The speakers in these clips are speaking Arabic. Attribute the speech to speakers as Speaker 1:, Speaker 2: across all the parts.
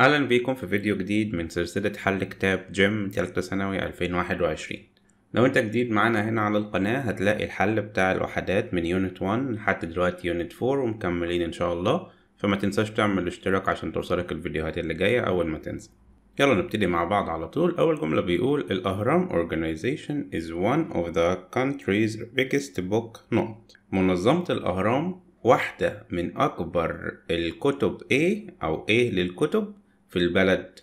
Speaker 1: أهلا بيكم في فيديو جديد من سلسلة حل كتاب جيم تالتة ثانوي 2021 لو انت جديد معانا هنا على القناة هتلاقي الحل بتاع الوحدات من يونت 1 لحد دلوقتي يونت 4 ومكملين ان شاء الله فما تنساش تعمل الاشتراك عشان توصلك الفيديوهات اللي جاية أول ما تنزل يلا نبتدي مع بعض على طول أول جملة بيقول الأهرام Organization is one of the country's biggest book not منظمة الأهرام واحدة من أكبر الكتب A أو A للكتب في البلد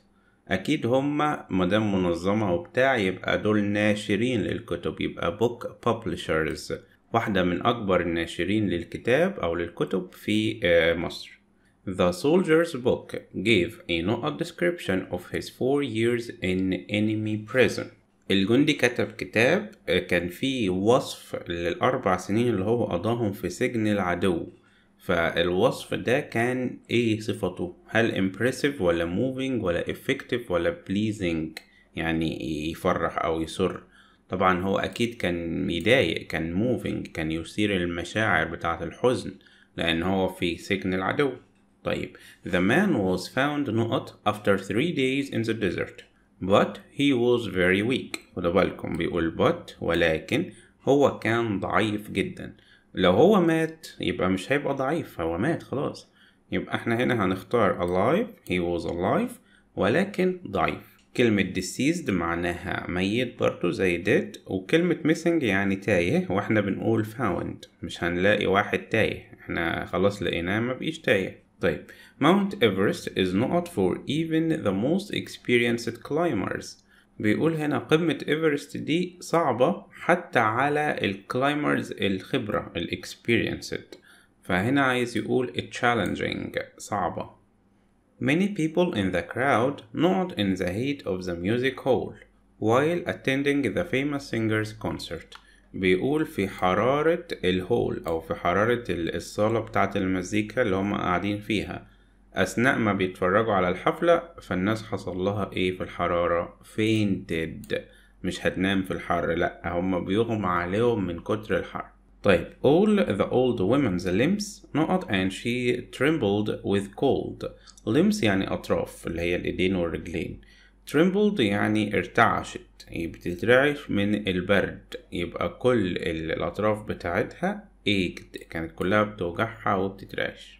Speaker 1: أكيد هما مدام منظمة وبتاع يبقى دول ناشرين للكتب يبقى بوك بابلشرز واحدة من أكبر الناشرين للكتاب أو للكتب في آه، مصر The soldier's book gave a not description of his four years in enemy prison. الجندي كتب كتاب آه، كان فيه وصف للأربع سنين اللي هو قضاهم في سجن العدو فالوصف ده كان ايه صفته هل impressive ولا moving ولا effective ولا pleasing يعني يفرح او يسر طبعا هو اكيد كان يضايق كان موفينج كان يثير المشاعر بتاعة الحزن لان هو في سجن العدو طيب the man was found نقط after three days in the desert but he was very weak خدوا بالكم بيقول but ولكن هو كان ضعيف جدا لو هو مات يبقى مش هيبقى ضعيف هو مات خلاص يبقى احنا هنا هنختار alive he was alive ولكن ضعيف كلمة deceased معناها ميت برضو زي dead وكلمة missing يعني تايه واحنا بنقول found مش هنلاقي واحد تايه احنا خلاص لقيناه مبقيش تايه طيب Mount Everest is not for even the most experienced climbers بيقول هنا قمة ايفرست دي صعبة حتى على الكلايمرز الخبرة الاكسبيرينسد فهنا عايز يقول challenging صعبة Many people in the crowd nod in the heat of the music hall while attending the famous singer's concert بيقول في حرارة الهول أو في حرارة الصالة بتاعة المزيكا اللي هم قاعدين فيها أثناء ما بيتفرجوا على الحفلة فالناس حصل لها إيه في الحرارة فينتد مش هتنام في الحر لأ هما بيغمى عليهم من كتر الحر طيب all the old women's limbs نقط and she trembled with cold limbs يعني أطراف اللي هي الإيدين والرجلين trembled يعني ارتعشت يبقى بتترعش من البرد يبقى كل الأطراف بتاعتها ايه كانت كلها بتوجعها وبتترعش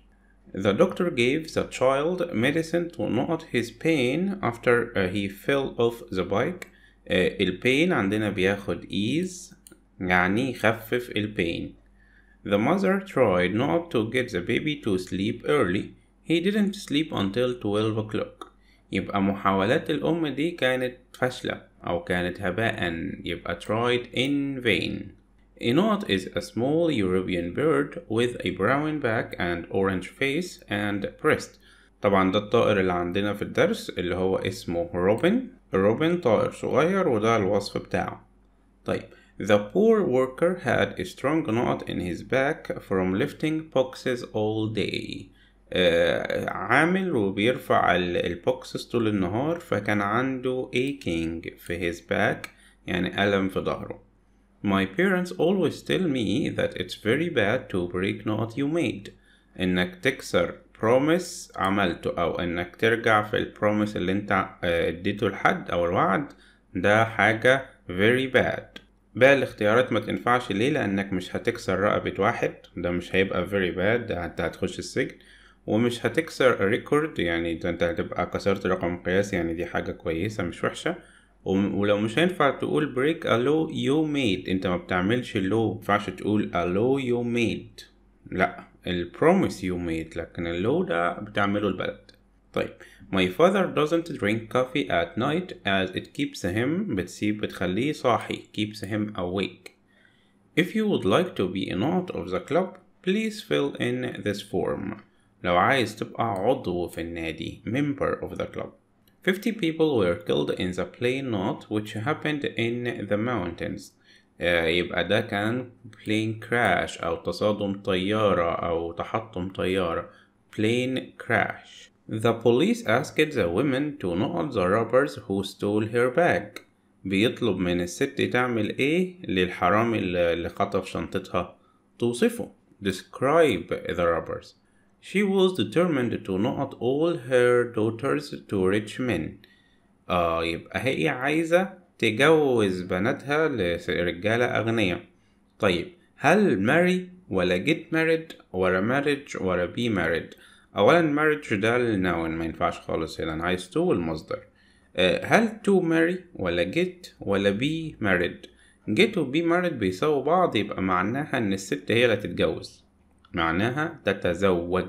Speaker 1: The doctor gave the child medicine to not his pain after uh, he fell off the bike. Uh, pain عندنا بياخد ease يعني يخفف pain. The mother tried not to get the baby to sleep early. He didn't sleep until 12 o'clock. يبقى محاولات الأم دي كانت فاشلة أو كانت هباء يبقى tried in vain. Enot is a small European bird with a brown back and orange face and breast طبعا ده الطائر اللي عندنا في الدرس اللي هو اسمه روبن روبن طائر صغير وده الوصف بتاعه طيب The poor worker had a strong knot in his back from lifting boxes all day آه عامل وبيرفع البوكسز طول النهار فكان عنده aching في his back يعني ألم في ظهره My parents always tell me that it's very bad to break not you made انك تكسر promise عملته او انك ترجع في البروميس اللي انت آه، اديته لحد او الوعد ده حاجة very bad بقى الاختيارات ما تنفعش ليه لانك مش هتكسر رقبة واحد ده مش هيبقى very bad ده انت هتخش السجن ومش هتكسر ريكورد يعني ده انت هتبقى كسرت رقم قياسي يعني دي حاجة كويسة مش وحشة ولو مش هينفع تقول break a law you made انت ما بتعملش law تقول a law you made لا ال promise you made لكن اللو ده بتعمله البلد طيب my father doesn't drink coffee at night as it keeps him بتسيب بتخليه صاحي keeps him awake if you would like to be a not of the club please fill in this form لو عايز تبقى عضو في النادي member of the club 50 people were killed in the plane which happened in the mountains uh, يبقى ده كان plane crash أو تصادم طيارة أو تحطم طيارة plane crash The police asked the women to not the robbers who stole her bag بيطلب من الست تعمل ايه للحرامي اللي خطف شنطتها توصفه describe the robbers She was determined to not all her daughters to rich men. آه يبقى هي عايزة تجوز بناتها لرجالة أغنياء. طيب هل marry ولا get married ولا marriage ولا be married؟ أولا marriage ده الناون ما ينفعش خالص هنا أنا عايز تو المصدر. آه، هل to marry ولا get ولا be married؟ get و be married بيساووا بعض يبقى معناها إن الست هي اللي هتتجوز. معناها تتزوج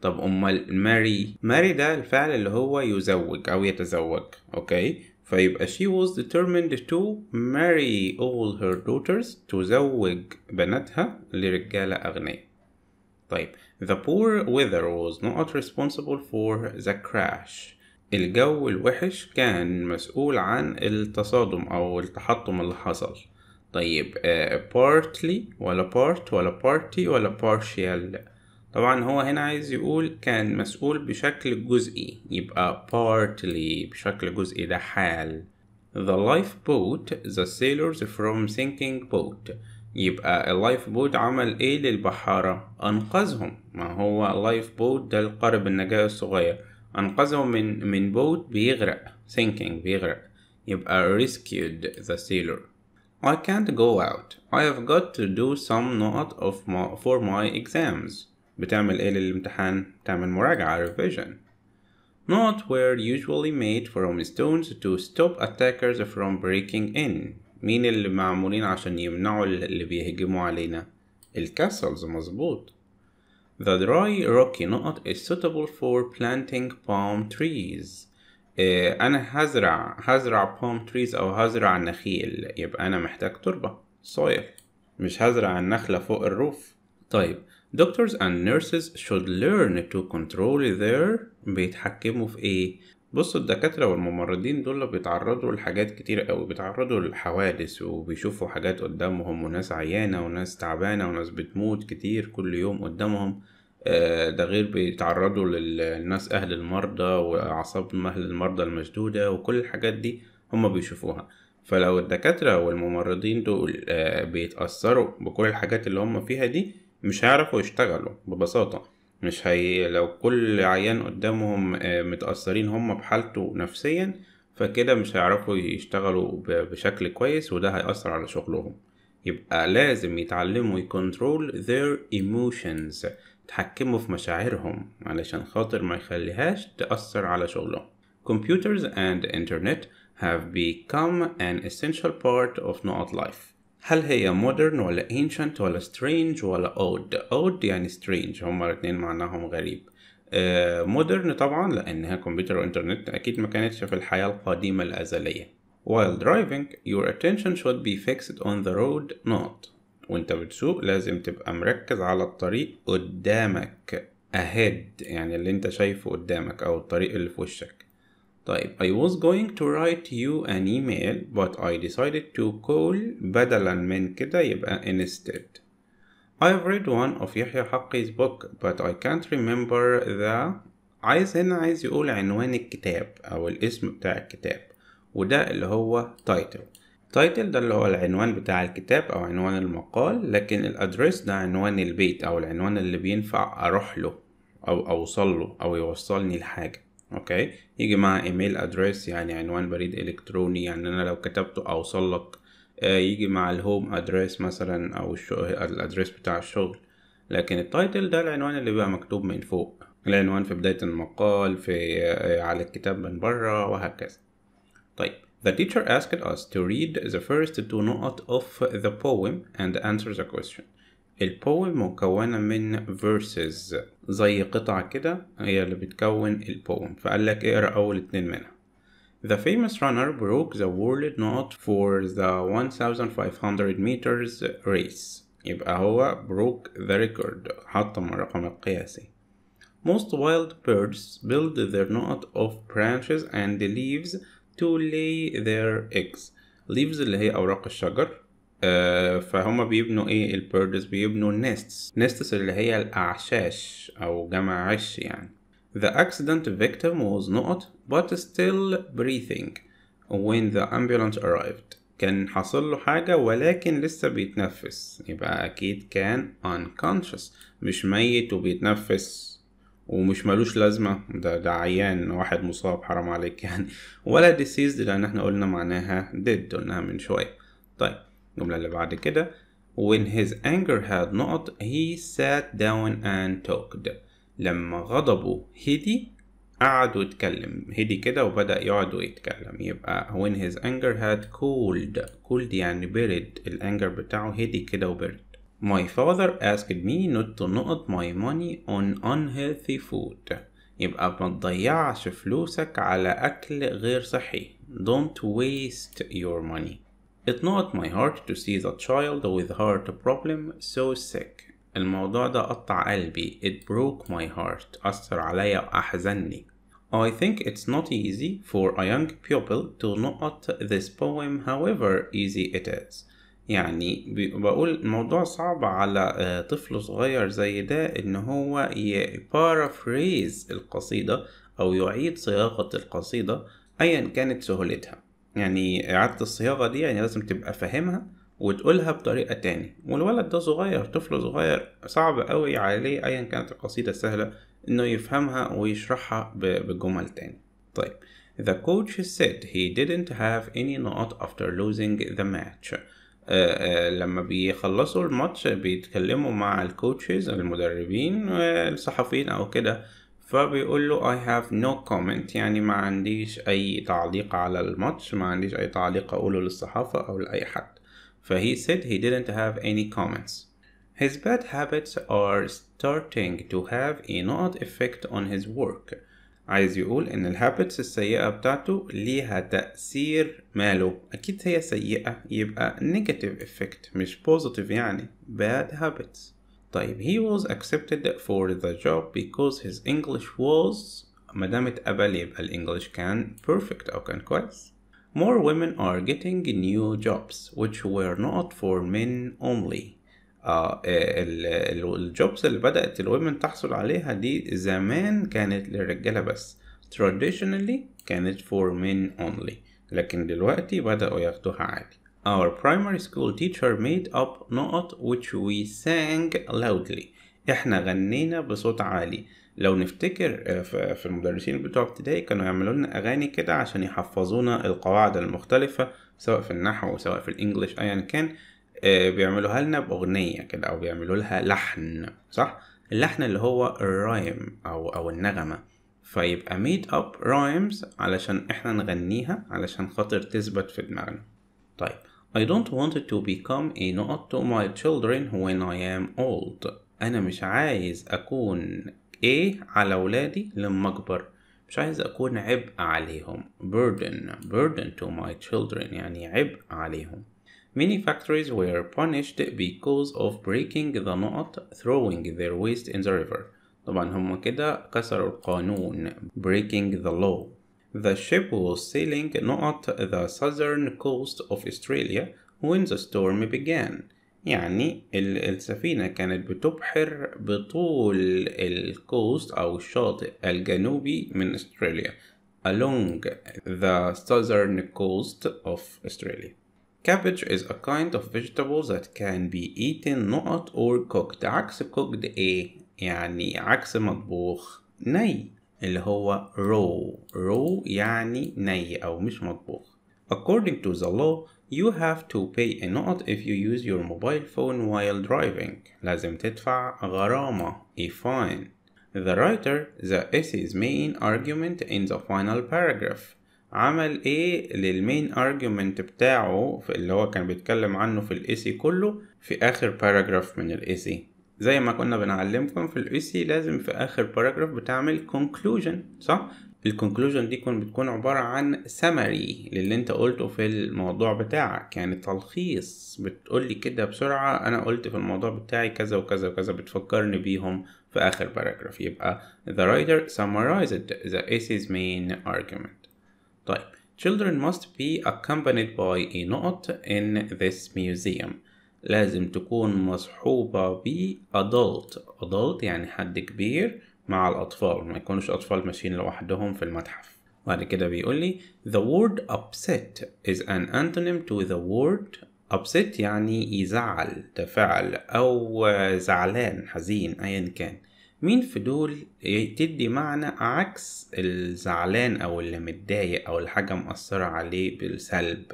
Speaker 1: طب امال ماري ماري ده الفعل اللي هو يزوج او يتزوج اوكي فيبقى she was determined to marry all her daughters تزوج بناتها لرجالة أغنياء طيب the poor weather was not responsible for the crash الجو الوحش كان مسؤول عن التصادم أو التحطم اللي حصل طيب بارتلي آه، ولا بارت ولا بارتي ولا بارشيال طبعا هو هنا عايز يقول كان مسؤول بشكل جزئي يبقى partly بشكل جزئي ده حال the lifeboat the sailors from sinking boat يبقى اللايف بوت عمل ايه للبحارة انقذهم ما هو اللايف بوت ده القارب النجاة الصغير انقذهم من من بوت بيغرق sinking بيغرق يبقى rescued the sailor I can't go out. I have got to do some note of my, for my exams. بتعمل ايه للامتحان؟ تعمل مراجعة revision. Not were usually made from stones to stop attackers from breaking in. مين اللي معمولين عشان يمنعوا اللي بيهجموا علينا؟ الكاسلز مظبوط. The dry rocky knot is suitable for planting palm trees. إيه، انا هزرع هزرع بوم تريز او هزرع نخيل يبقى انا محتاج تربة صويل مش هزرع النخلة فوق الروف طيب doctors and nurses should learn to control their بيتحكموا في ايه بصوا الدكاترة والممرضين دول بيتعرضوا لحاجات كتير قوي بيتعرضوا لحوادث وبيشوفوا حاجات قدامهم وناس عيانة وناس تعبانة وناس بتموت كتير كل يوم قدامهم آه، ده غير بيتعرضوا للناس أهل المرضى وأعصاب أهل المرضى المشدودة وكل الحاجات دي هما بيشوفوها فلو الدكاترة والممرضين دول آه، بيتأثروا بكل الحاجات اللي هما فيها دي مش هيعرفوا يشتغلوا ببساطة مش هي لو كل عيان قدامهم آه، متأثرين هما بحالته نفسيا فكده مش هيعرفوا يشتغلوا بشكل كويس وده هيأثر على شغلهم يبقى لازم يتعلموا يكنترول their emotions تحكموا في مشاعرهم علشان خاطر ما يخليهاش تأثر على شغلهم Computers and internet have become an essential part of not life هل هي modern ولا ancient ولا strange ولا old old يعني strange هما الاتنين معناهم غريب مودرن آه، طبعا لانها كمبيوتر وانترنت اكيد ما كانتش في الحياة القديمة الازلية While driving your attention should be fixed on the road not وانت بتسوق لازم تبقى مركز على الطريق قدامك اهيد يعني اللي انت شايفه قدامك او الطريق اللي في وشك طيب I was going to write you an email but I decided to call بدلا من كده يبقى instead I've read one of يحيى حقي's book but I can't remember the عايز هنا عايز يقول عنوان الكتاب او الاسم بتاع الكتاب وده اللي هو title تايتل ده اللي هو العنوان بتاع الكتاب او عنوان المقال لكن الادرس ده عنوان البيت او العنوان اللي بينفع اروح له او اوصل له او يوصلني لحاجة اوكي يجي مع ايميل ادرس يعني عنوان بريد الكتروني يعني انا لو كتبته اوصل لك آه يجي مع الهوم ادرس مثلا او الادرس بتاع الشغل لكن التايتل ده العنوان اللي بيبقى مكتوب من فوق العنوان في بداية المقال في آه، على الكتاب من بره وهكذا طيب The teacher asked us to read the first two notes of the poem and answer the question. البوم مكونة من verses زي قطع كده هي اللي بتكون البوم فقال لك اقرا أول اتنين منها. The famous runner broke the world record for the 1500 meters race يبقى هو broke the record حطم الرقم القياسي. Most wild birds build their nest of branches and leaves to lay their eggs leaves اللي هي أوراق الشجر آه فهم بيبنوا ايه البيردز بيبنوا nests nests اللي هي الأعشاش أو جمع عش يعني The accident victim was not but still breathing when the ambulance arrived كان حصل له حاجة ولكن لسه بيتنفس يبقى أكيد كان unconscious مش ميت وبيتنفس ومش مالوش لازمة ده, ده عيان واحد مصاب حرام عليك يعني ولا ديسيزد لأن احنا قلنا معناها ديد قلناها من شوية طيب الجملة اللي بعد كده when his anger had not he sat down and talked لما غضبه هدي قعد واتكلم هدي كده وبدأ يقعد ويتكلم يبقى when his anger had cooled cooled يعني برد الانجر بتاعه هدي كده وبرد My father asked me not to نقط my money on unhealthy food يبقى ما تضيعش فلوسك على أكل غير صحي Don't waste your money It not my heart to see the child with heart problem so sick الموضوع ده قطع قلبي It broke my heart أثر عليا وأحزني I think it's not easy for a young pupil to not this poem however easy it is يعني بقول الموضوع صعب على آه، طفل صغير زي ده ان هو يبارافريز القصيدة او يعيد صياغة القصيدة ايا كانت سهولتها يعني اعادة الصياغة دي يعني لازم تبقى فاهمها وتقولها بطريقة تاني والولد ده صغير طفل صغير صعب قوي عليه ايا كانت القصيدة سهلة انه يفهمها ويشرحها بجمل تاني طيب The coach said he didn't have any note after losing the match لما بيخلصوا الماتش بيتكلموا مع الكوتشز المدربين آه، الصحفيين او كده فبيقول له I have no comment يعني ما عنديش أي تعليق على الماتش ما عنديش أي تعليق أقوله للصحافة أو لأي حد فهي said he didn't have any comments His bad habits are starting to have a not effect on his work عايز يقول ان الهابتس السيئة بتاعته ليها تأثير ماله اكيد هي سيئة يبقى negative effect مش positive يعني bad habits طيب he was accepted for the job because his English was مادام اتقبل يبقى الانجليش كان perfect او كان كويس more women are getting new jobs which were not for men only آه، آه، الجوبز اللي بدأت الومن تحصل عليها دي زمان كانت للرجالة بس traditionally كانت for men only لكن دلوقتي بدأوا ياخدوها عادي Our primary school teacher made up نقط which we sang loudly احنا غنينا بصوت عالي لو نفتكر آه، في المدرسين بتوع ابتدائي كانوا يعملوا لنا اغاني كده عشان يحفظونا القواعد المختلفه سواء في النحو سواء في الانجليش ايا كان آه، بيعملوها لنا باغنيه كده او بيعملوا لها لحن صح اللحن اللي هو الرايم او او النغمه فيبقى ميد اب رايمز علشان احنا نغنيها علشان خاطر تثبت في دماغنا طيب I don't want it to become a not to my children when I am old انا مش عايز اكون ايه على ولادي لما اكبر مش عايز اكون عبء عليهم burden burden to my children يعني عبء عليهم Many factories were punished because of breaking the law, throwing their waste in the river طبعا هم كده كسروا القانون breaking the law The ship was sailing not the southern coast of Australia when the storm began يعني السفينة كانت بتبحر بطول الكوست أو الشاطئ الجنوبي من أستراليا along the southern coast of Australia Cabbage is a kind of vegetable that can be eaten not or cooked عكس cooked A, يعني عكس مطبوخ ني اللي هو raw raw يعني ني أو مش مطبوخ According to the law you have to pay a not if you use your mobile phone while driving لازم تدفع غرامة a fine The writer the essay's main argument in the final paragraph عمل ايه للمين ارجيومنت بتاعه اللي هو كان بيتكلم عنه في الايسي كله في اخر باراجراف من الايسي زي ما كنا بنعلمكم في الايسي لازم في اخر باراجراف بتعمل كونكلوجن صح الكونكلوجن دي كون بتكون عبارة عن سمري للي انت قلته في الموضوع بتاعك يعني تلخيص بتقولي كده بسرعة انا قلت في الموضوع بتاعي كذا وكذا وكذا بتفكرني بيهم في اخر باراجراف يبقى the writer summarized the essay's main argument طيب children must be accompanied by a note in this museum لازم تكون مصحوبة ب adult adult يعني حد كبير مع الأطفال ما يكونش أطفال ماشيين لوحدهم في المتحف بعد كده بيقول لي the word upset is an antonym to the word upset يعني يزعل ده فعل أو زعلان حزين أيا كان مين في دول تدي معنى عكس الزعلان او اللي متضايق او الحاجة مأثرة عليه بالسلب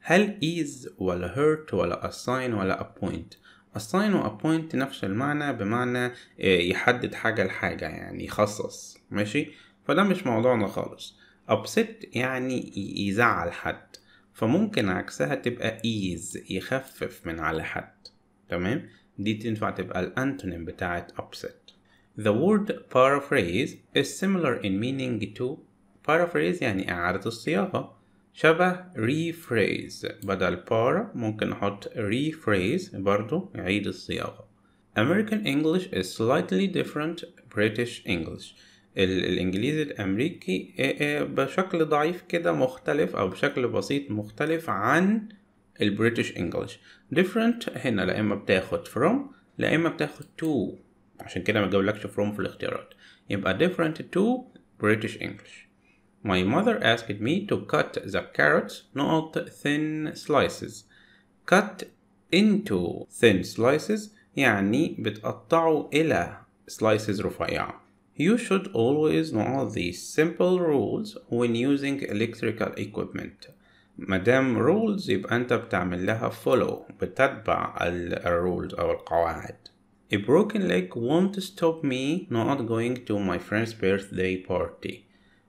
Speaker 1: هل is ولا hurt ولا assign ولا appoint assign و appoint نفس المعنى بمعنى آه، يحدد حاجة لحاجة يعني يخصص ماشي فده مش موضوعنا خالص upset يعني يزعل حد فممكن عكسها تبقى ease يخفف من على حد تمام دي تنفع تبقى الانتونيم بتاعت upset The word paraphrase is similar in meaning to paraphrase يعني إعادة الصياغة شبه rephrase بدل para ممكن نحط rephrase برضو يعيد الصياغة American English is slightly different British English ال- الإنجليزي الأمريكي إيه- إيه بشكل ضعيف كده مختلف أو بشكل بسيط مختلف عن البريتش انجلش different هنا لا إما بتاخد from لا إما بتاخد to عشان كده ما جابلكش from في الاختيارات يبقى different to British English My mother asked me to cut the carrots not thin slices cut into thin slices يعني بتقطعوا إلى slices رفيعة You should always know these simple rules when using electrical equipment مدام rules يبقى أنت بتعمل لها follow بتتبع الرولز أو القواعد A broken leg won't stop me not going to my friend's birthday party.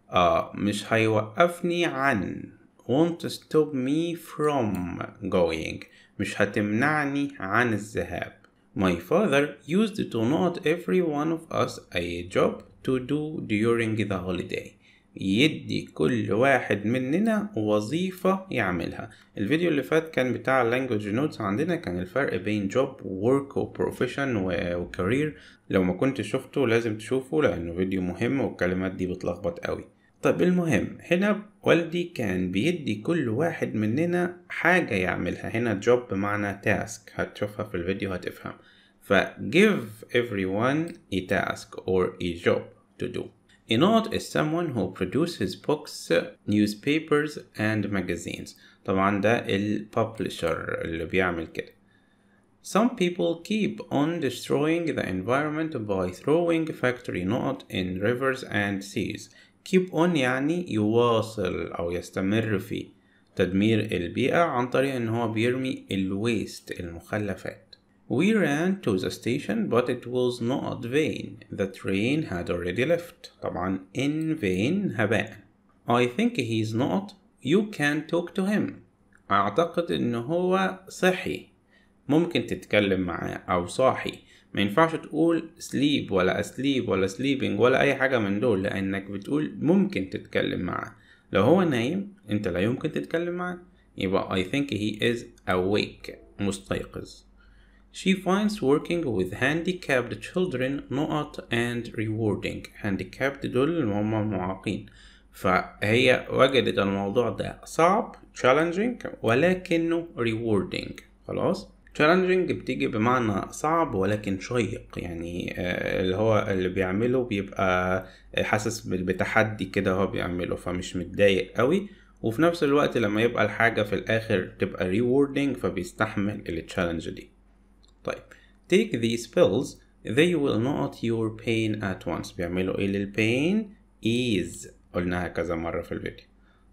Speaker 1: Uh, مش هيوقفني عن won't stop me from going مش هتمنعني عن الذهاب My father used to not every one of us a job to do during the holiday يدي كل واحد مننا وظيفة يعملها الفيديو اللي فات كان بتاع language notes عندنا كان الفرق بين job work و profession و career لو ما كنت شفته لازم تشوفه لانه فيديو مهم والكلمات دي بتلخبط قوي طب المهم هنا والدي كان بيدي كل واحد مننا حاجة يعملها هنا job بمعنى task هتشوفها في الفيديو هتفهم ف give everyone a task or a job to do Enod is someone who produces books, newspapers and magazines. طبعا ده ال publisher اللي بيعمل كده. Some people keep on destroying the environment by throwing factory not in rivers and seas. Keep on يعني يواصل أو يستمر في تدمير البيئة عن طريق إن هو بيرمي الويست المخلفات. We ran to the station but it was not vain. The train had already left. طبعا in vain هباء. I think he's not. You can talk to him. أعتقد إن هو صحي. ممكن تتكلم معاه أو صاحي. ما ينفعش تقول sleep ولا asleep ولا sleeping ولا أي حاجة من دول لأنك بتقول ممكن تتكلم معاه. لو هو نايم أنت لا يمكن تتكلم معاه. يبقى I think he is awake مستيقظ. She finds working with handicapped children نقط and rewarding handicapped دول اللي هم المعاقين فهي وجدت الموضوع ده صعب challenging ولكنه rewarding خلاص challenging بتيجي بمعنى صعب ولكن شيق يعني آه، اللي هو اللي بيعمله بيبقى حاسس بتحدي كده هو بيعمله فمش متضايق قوي وفي نفس الوقت لما يبقى الحاجة في الآخر تبقى rewarding فبيستحمل التشالنج دي take these pills they will not your pain at once بيعملوا ايه للبين ease قلناها كذا مرة في الفيديو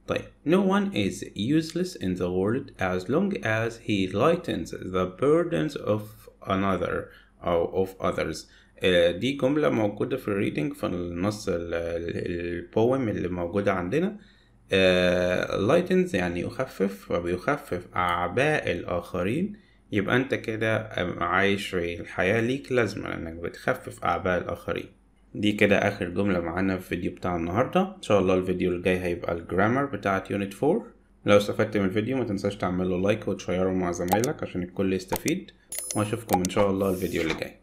Speaker 1: طيب no one is useless in the world as long as he lightens the burdens of another or of others uh, دي جملة موجودة في الريدنج في النص البوم اللي موجودة عندنا uh, lightens يعني يخفف وبيخفف أعباء الآخرين يبقى انت كده عايش الحياة ليك لازمة لانك بتخفف اعباء الاخرين دي كده اخر جملة معانا في الفيديو بتاع النهاردة ان شاء الله الفيديو الجاي هيبقى الجرامر بتاعت يونت 4 لو استفدت من الفيديو ما تنساش تعمله لايك وتشيره مع زمايلك عشان الكل يستفيد واشوفكم ان شاء الله الفيديو اللي جاي